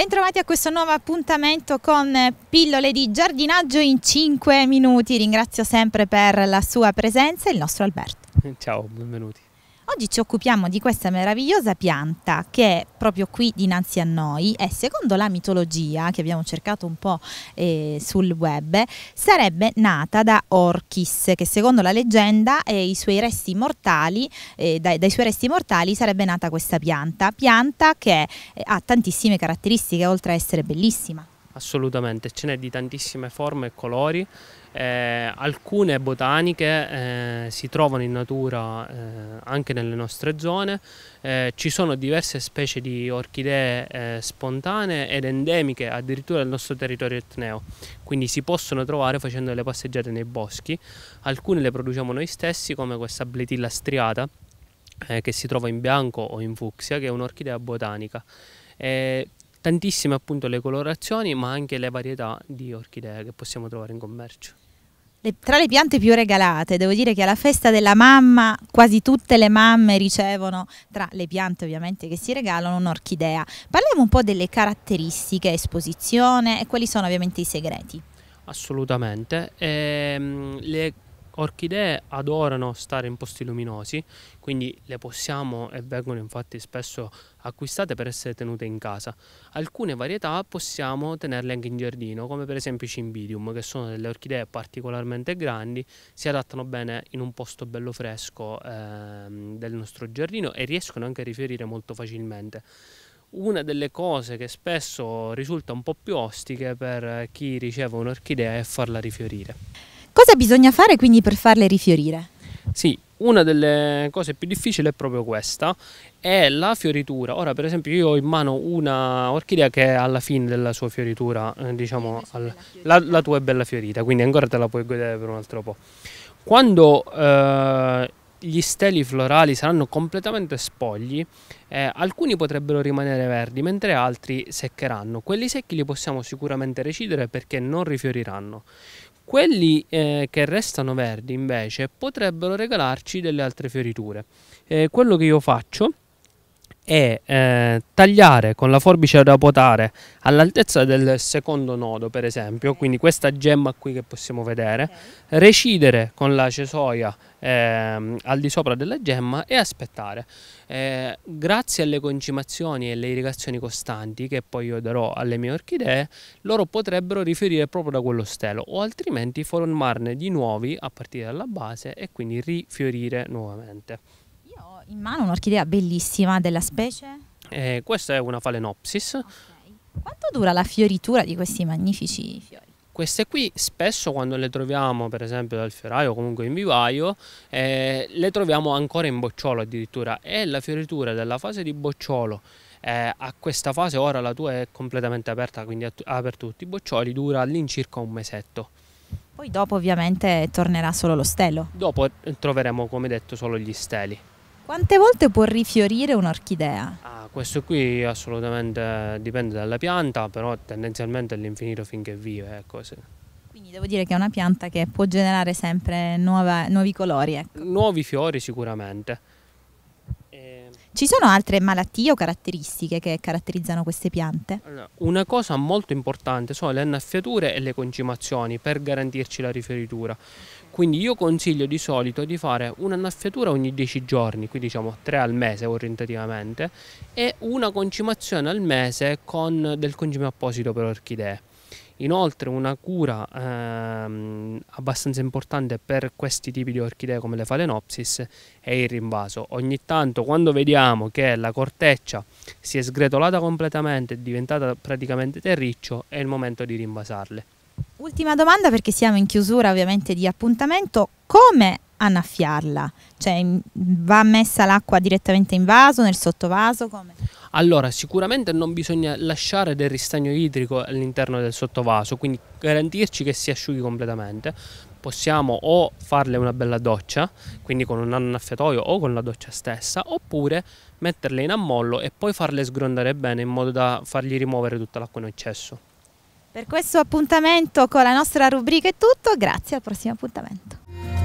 Bentrovati a questo nuovo appuntamento con eh, pillole di giardinaggio in 5 minuti. Ringrazio sempre per la sua presenza il nostro Alberto. Ciao, benvenuti. Oggi ci occupiamo di questa meravigliosa pianta che è proprio qui dinanzi a noi e secondo la mitologia che abbiamo cercato un po' eh, sul web sarebbe nata da Orchis che secondo la leggenda eh, mortali, eh, dai, dai, suoi resti mortali sarebbe nata questa pianta, pianta che ha tantissime caratteristiche oltre a essere bellissima assolutamente, ce n'è di tantissime forme e colori. Eh, alcune botaniche eh, si trovano in natura eh, anche nelle nostre zone, eh, ci sono diverse specie di orchidee eh, spontanee ed endemiche addirittura del nostro territorio etneo, quindi si possono trovare facendo delle passeggiate nei boschi, alcune le produciamo noi stessi come questa bletilla striata eh, che si trova in bianco o in fucsia che è un'orchidea botanica. Eh, tantissime appunto le colorazioni ma anche le varietà di orchidee che possiamo trovare in commercio. Le, tra le piante più regalate, devo dire che alla festa della mamma quasi tutte le mamme ricevono, tra le piante ovviamente che si regalano, un'orchidea. Parliamo un po' delle caratteristiche, esposizione e quali sono ovviamente i segreti. Assolutamente. Ehm, le orchidee adorano stare in posti luminosi, quindi le possiamo e vengono infatti spesso acquistate per essere tenute in casa. Alcune varietà possiamo tenerle anche in giardino, come per esempio i cimbidium, che sono delle orchidee particolarmente grandi, si adattano bene in un posto bello fresco ehm, del nostro giardino e riescono anche a rifiorire molto facilmente. Una delle cose che spesso risulta un po' più ostiche per chi riceve un'orchidea è farla rifiorire. Cosa bisogna fare quindi per farle rifiorire? Sì, una delle cose più difficili è proprio questa, è la fioritura. Ora, per esempio, io ho in mano una orchidea che è alla fine della sua fioritura, eh, diciamo, al, la, la, tua è bella fiorita, quindi ancora te la puoi godere per un altro po'. Quando eh, gli steli florali saranno completamente spogli, eh, alcuni potrebbero rimanere verdi, mentre altri seccheranno. Quelli secchi li possiamo sicuramente recidere perché non rifioriranno. Quelli eh, che restano verdi invece potrebbero regalarci delle altre fioriture. Eh, quello che io faccio e eh, tagliare con la forbice da potare all'altezza del secondo nodo per esempio quindi questa gemma qui che possiamo vedere okay. recidere con la cesoia eh, al di sopra della gemma e aspettare eh, grazie alle concimazioni e alle irrigazioni costanti che poi io darò alle mie orchidee loro potrebbero riferire proprio da quello stelo o altrimenti formarne di nuovi a partire dalla base e quindi rifiorire nuovamente in mano un'orchidea bellissima della specie? Eh, questa è una Phalaenopsis. Okay. Quanto dura la fioritura di questi magnifici fiori? Queste qui spesso quando le troviamo per esempio dal fioraio o comunque in vivaio eh, le troviamo ancora in bocciolo addirittura e la fioritura della fase di bocciolo eh, a questa fase ora la tua è completamente aperta quindi ha per tutti i boccioli dura all'incirca un mesetto. Poi dopo ovviamente tornerà solo lo stelo. Dopo eh, troveremo come detto solo gli steli. Quante volte può rifiorire un'orchidea? Ah, questo qui assolutamente dipende dalla pianta, però tendenzialmente è all'infinito finché vive. Ecco, sì. Quindi devo dire che è una pianta che può generare sempre nuove, nuovi colori. Ecco. Nuovi fiori sicuramente. Ehm. Ci sono altre malattie o caratteristiche che caratterizzano queste piante? Una cosa molto importante sono le annaffiature e le concimazioni per garantirci la rifioritura quindi io consiglio di solito di fare un'annaffiatura ogni 10 giorni quindi diciamo 3 al mese orientativamente e una concimazione al mese con del concime apposito per orchidee Inoltre una cura ehm, abbastanza importante per questi tipi di orchidee come le Phalaenopsis è il rinvaso. Ogni tanto quando vediamo che la corteccia si è sgretolata completamente, è diventata praticamente terriccio, è il momento di rinvasarle. Ultima domanda perché siamo in chiusura ovviamente di appuntamento, come annaffiarla? Cioè va messa l'acqua direttamente in vaso, nel sottovaso? Come? Allora, sicuramente non bisogna lasciare del ristagno idrico all'interno del sottovaso, quindi garantirci che si asciughi completamente. Possiamo o farle una bella doccia, quindi con un annaffiatoio o con la doccia stessa, oppure metterle in ammollo e poi farle sgrondare bene in modo da fargli rimuovere tutta l'acqua in eccesso. Per questo appuntamento con la nostra rubrica è tutto, grazie al prossimo appuntamento.